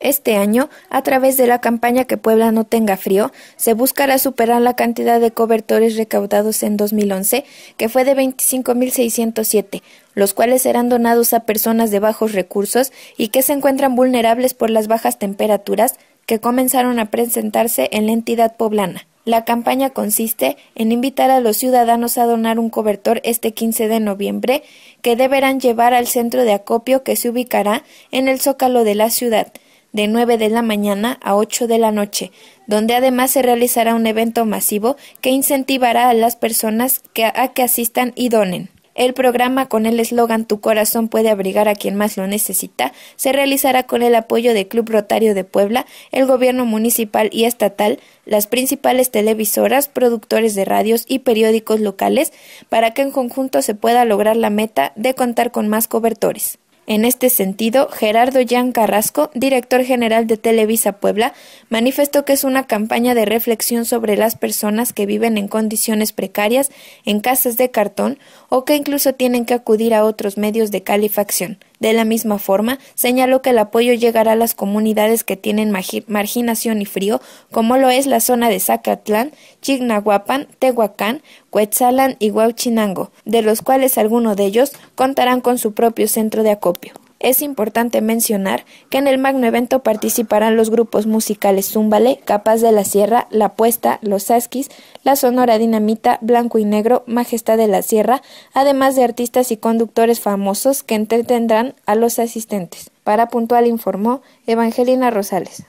Este año, a través de la campaña Que Puebla no tenga frío, se buscará superar la cantidad de cobertores recaudados en 2011, que fue de 25.607, los cuales serán donados a personas de bajos recursos y que se encuentran vulnerables por las bajas temperaturas que comenzaron a presentarse en la entidad poblana. La campaña consiste en invitar a los ciudadanos a donar un cobertor este 15 de noviembre que deberán llevar al centro de acopio que se ubicará en el zócalo de la ciudad de 9 de la mañana a 8 de la noche, donde además se realizará un evento masivo que incentivará a las personas a que asistan y donen. El programa con el eslogan Tu corazón puede abrigar a quien más lo necesita se realizará con el apoyo del Club Rotario de Puebla, el gobierno municipal y estatal, las principales televisoras, productores de radios y periódicos locales, para que en conjunto se pueda lograr la meta de contar con más cobertores. En este sentido, Gerardo Jan Carrasco, director general de Televisa Puebla, manifestó que es una campaña de reflexión sobre las personas que viven en condiciones precarias, en casas de cartón o que incluso tienen que acudir a otros medios de calefacción. De la misma forma, señaló que el apoyo llegará a las comunidades que tienen marginación y frío, como lo es la zona de Zacatlán, Chignahuapan, Tehuacán, Cuetzalan y Huachinango, de los cuales algunos de ellos contarán con su propio centro de acopio. Es importante mencionar que en el magno evento participarán los grupos musicales Zúmbale, Capaz de la Sierra, La Puesta, Los Asquis, La Sonora Dinamita, Blanco y Negro, Majestad de la Sierra, además de artistas y conductores famosos que entretendrán a los asistentes. Para Puntual informó Evangelina Rosales.